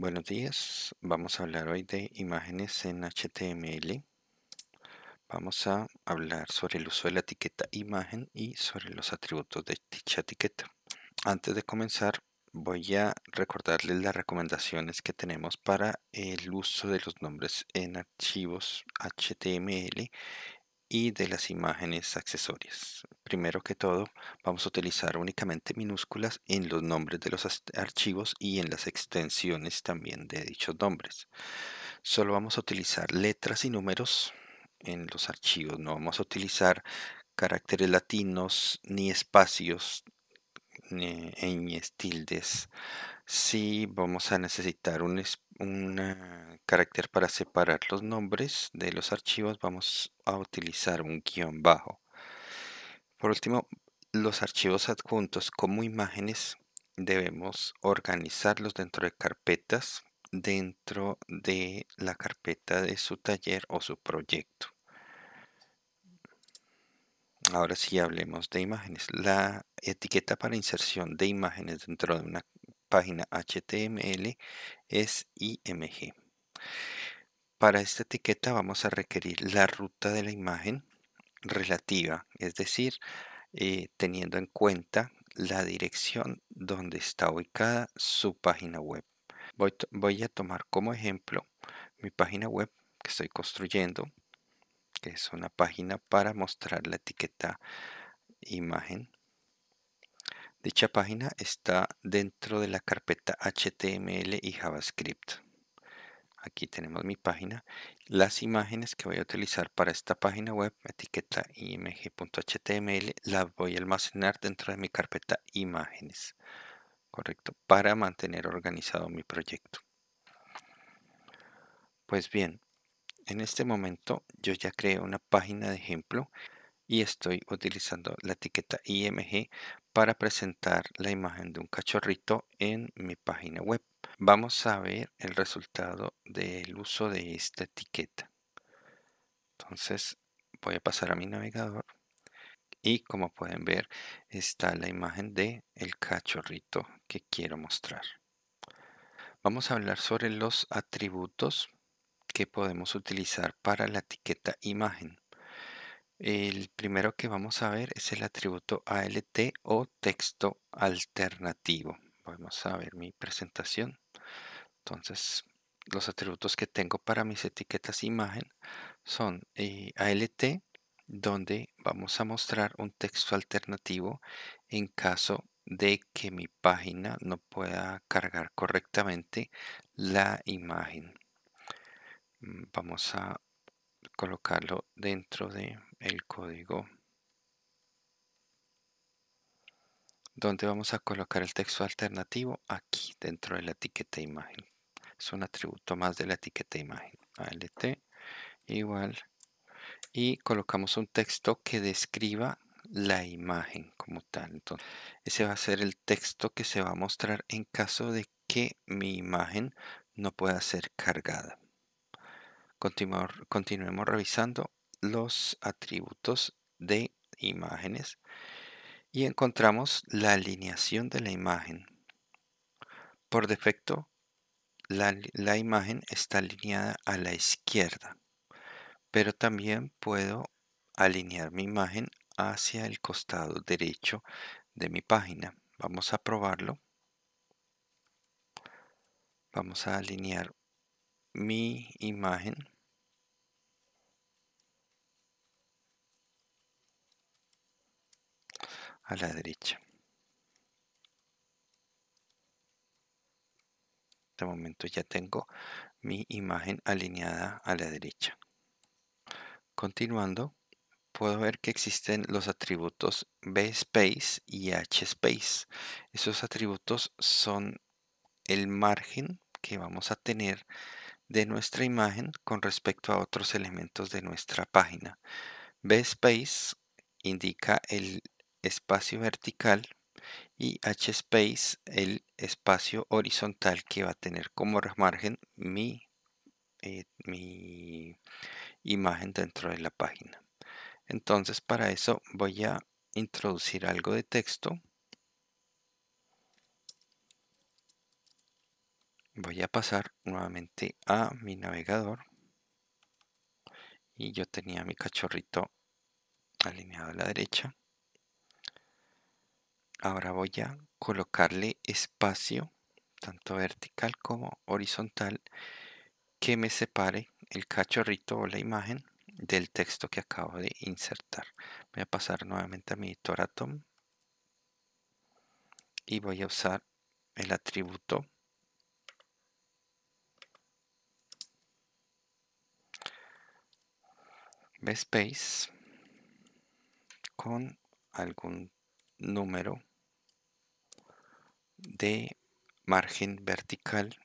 Buenos días, vamos a hablar hoy de imágenes en HTML. Vamos a hablar sobre el uso de la etiqueta imagen y sobre los atributos de dicha etiqueta. Antes de comenzar, voy a recordarles las recomendaciones que tenemos para el uso de los nombres en archivos HTML y de las imágenes accesorias. Primero que todo, vamos a utilizar únicamente minúsculas en los nombres de los archivos y en las extensiones también de dichos nombres. Solo vamos a utilizar letras y números en los archivos, no vamos a utilizar caracteres latinos ni espacios ni tildes si vamos a necesitar un, un carácter para separar los nombres de los archivos. Vamos a utilizar un guión bajo. Por último, los archivos adjuntos como imágenes debemos organizarlos dentro de carpetas, dentro de la carpeta de su taller o su proyecto. Ahora sí hablemos de imágenes. La etiqueta para inserción de imágenes dentro de una página HTML es IMG. Para esta etiqueta vamos a requerir la ruta de la imagen relativa, es decir, eh, teniendo en cuenta la dirección donde está ubicada su página web. Voy, voy a tomar como ejemplo mi página web que estoy construyendo, que es una página para mostrar la etiqueta imagen Dicha página está dentro de la carpeta HTML y JavaScript. Aquí tenemos mi página. Las imágenes que voy a utilizar para esta página web, etiqueta img.html, las voy a almacenar dentro de mi carpeta imágenes. Correcto, para mantener organizado mi proyecto. Pues bien, en este momento yo ya creé una página de ejemplo y estoy utilizando la etiqueta img para presentar la imagen de un cachorrito en mi página web. Vamos a ver el resultado del uso de esta etiqueta. Entonces voy a pasar a mi navegador y como pueden ver está la imagen de el cachorrito que quiero mostrar. Vamos a hablar sobre los atributos que podemos utilizar para la etiqueta imagen. El primero que vamos a ver es el atributo ALT o texto alternativo. Vamos a ver mi presentación. Entonces, los atributos que tengo para mis etiquetas imagen son eh, ALT, donde vamos a mostrar un texto alternativo en caso de que mi página no pueda cargar correctamente la imagen. Mm, vamos a colocarlo dentro de el código donde vamos a colocar el texto alternativo aquí dentro de la etiqueta imagen es un atributo más de la etiqueta imagen alt igual y colocamos un texto que describa la imagen como tal entonces ese va a ser el texto que se va a mostrar en caso de que mi imagen no pueda ser cargada continuemos revisando los atributos de imágenes y encontramos la alineación de la imagen. Por defecto, la, imagen está alineada a la izquierda, pero también puedo alinear mi imagen hacia el costado derecho de mi página. Vamos a probarlo. Vamos a alinear mi imagen. a la derecha. De momento ya tengo mi imagen alineada a la derecha. Continuando, puedo ver que existen los atributos space y h space. Esos atributos son el margen que vamos a tener de nuestra imagen con respecto a otros elementos de nuestra página. space indica el espacio vertical y h space el espacio horizontal que va a tener como margen mi, eh, mi imagen dentro de la página. Entonces para eso voy a introducir algo de texto voy a pasar nuevamente a mi navegador y yo tenía mi cachorrito alineado a la derecha ahora voy a colocarle espacio tanto vertical como horizontal que me separe el cachorrito o la imagen del texto que acabo de insertar voy a pasar nuevamente a mi editor Atom y voy a usar el atributo space con algún número de margen vertical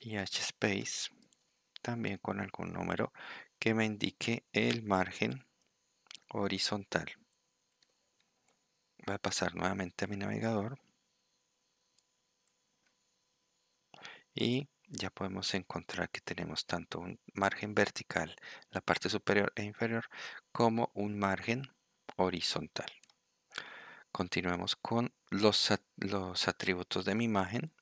y hspace también con algún número que me indique el margen horizontal voy a pasar nuevamente a mi navegador y ya podemos encontrar que tenemos tanto un margen vertical, la parte superior e inferior, como un margen horizontal. Continuemos con los, los atributos de mi imagen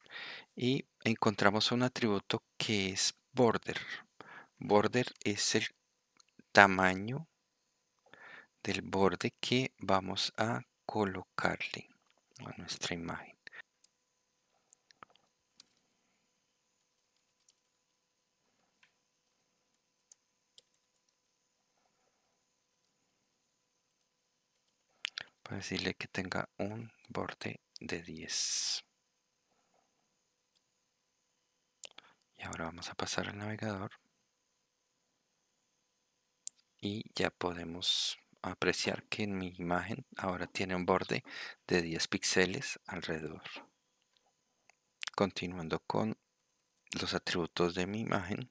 y encontramos un atributo que es border. Border es el tamaño del borde que vamos a colocarle a nuestra imagen. decirle que tenga un borde de 10 y ahora vamos a pasar al navegador y ya podemos apreciar que en mi imagen ahora tiene un borde de 10 píxeles alrededor. Continuando con los atributos de mi imagen,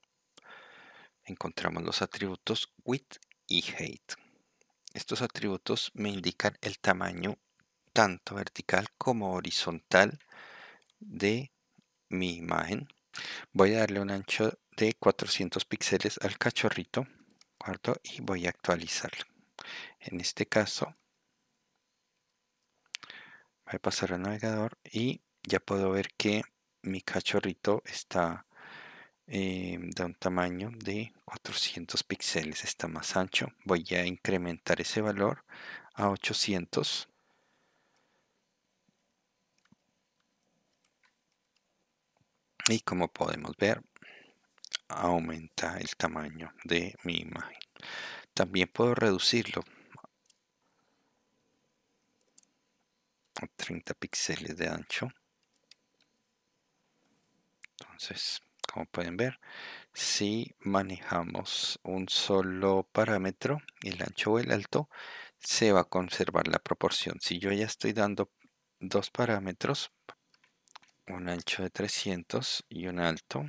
encontramos los atributos width y height. Estos atributos me indican el tamaño tanto vertical como horizontal de mi imagen. Voy a darle un ancho de 400 píxeles al cachorrito ¿cuarto? y voy a actualizarlo. En este caso voy a pasar al navegador y ya puedo ver que mi cachorrito está eh, da un tamaño de 400 píxeles, está más ancho. Voy a incrementar ese valor a 800. Y como podemos ver, aumenta el tamaño de mi imagen. También puedo reducirlo a 30 píxeles de ancho. Entonces, como pueden ver, si manejamos un solo parámetro, el ancho o el alto, se va a conservar la proporción. Si yo ya estoy dando dos parámetros, un ancho de 300 y un alto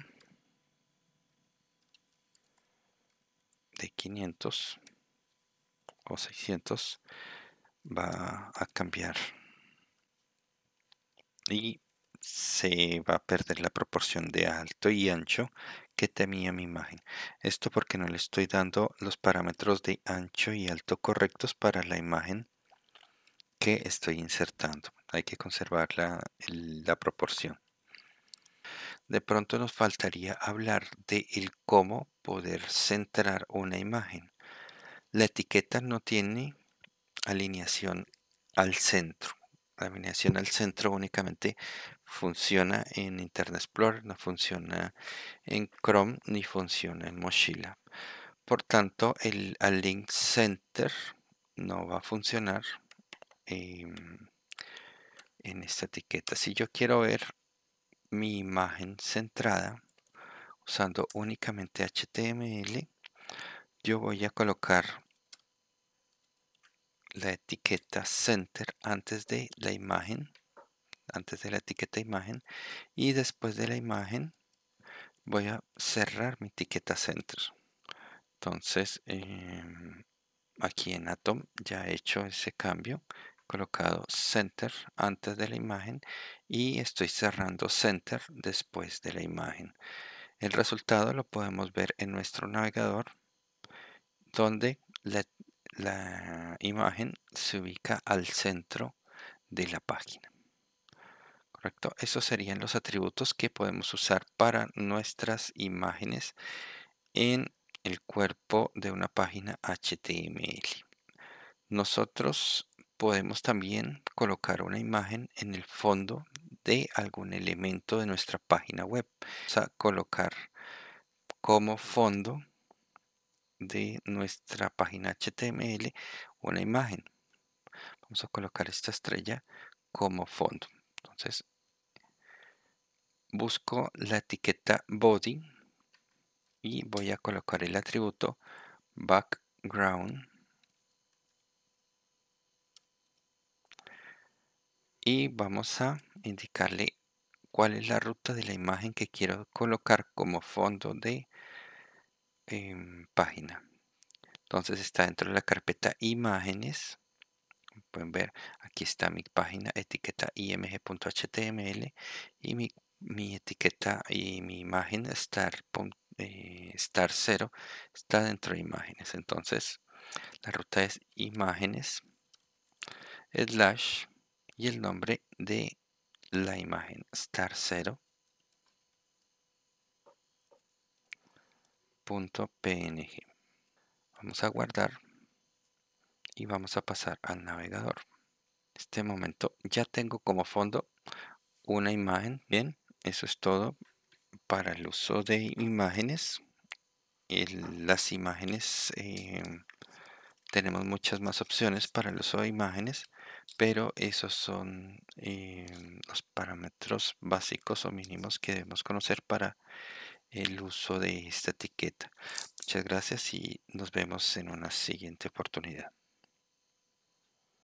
de 500 o 600, va a cambiar. Y se va a perder la proporción de alto y ancho que tenía mi imagen. Esto porque no le estoy dando los parámetros de ancho y alto correctos para la imagen que estoy insertando. Hay que conservar la, proporción. De pronto nos faltaría hablar de el cómo poder centrar una imagen. La etiqueta no tiene alineación al centro la alineación al centro únicamente funciona en Internet Explorer, no funciona en Chrome ni funciona en Mozilla. Por tanto, el Link Center no va a funcionar en esta etiqueta. Si yo quiero ver mi imagen centrada usando únicamente HTML, yo voy a colocar la etiqueta center antes de la imagen, antes de la etiqueta imagen y después de la imagen voy a cerrar mi etiqueta center. Entonces em, aquí en Atom ya he hecho ese cambio, colocado center antes de la imagen y estoy cerrando center después de la imagen. El resultado lo podemos ver en nuestro navegador donde la la imagen se ubica al centro de la página. ¿Correcto? Esos serían los atributos que podemos usar para nuestras imágenes en el cuerpo de una página HTML. Nosotros podemos también colocar una imagen en el fondo de algún elemento de nuestra página web. Vamos a colocar como fondo de nuestra página HTML una imagen. Vamos a colocar esta estrella como fondo. Entonces, busco la etiqueta body y voy a colocar el atributo background y vamos a indicarle cuál es la ruta de la imagen que quiero colocar como fondo de página. Entonces está dentro de la carpeta imágenes. Pueden ver, aquí está mi página etiqueta img.html y mi, etiqueta y mi imagen star, eh, star 0 está dentro de imágenes. Entonces la ruta es imágenes slash y el nombre de la imagen star 0 .png. Vamos a guardar y vamos a pasar al navegador. En este momento ya tengo como fondo una imagen. Bien, eso es todo para el uso de imágenes. las imágenes, eh, tenemos muchas más opciones para el uso de imágenes, pero esos son eh, los parámetros básicos o mínimos que debemos conocer para el uso de esta etiqueta. Muchas gracias y nos vemos en una siguiente oportunidad.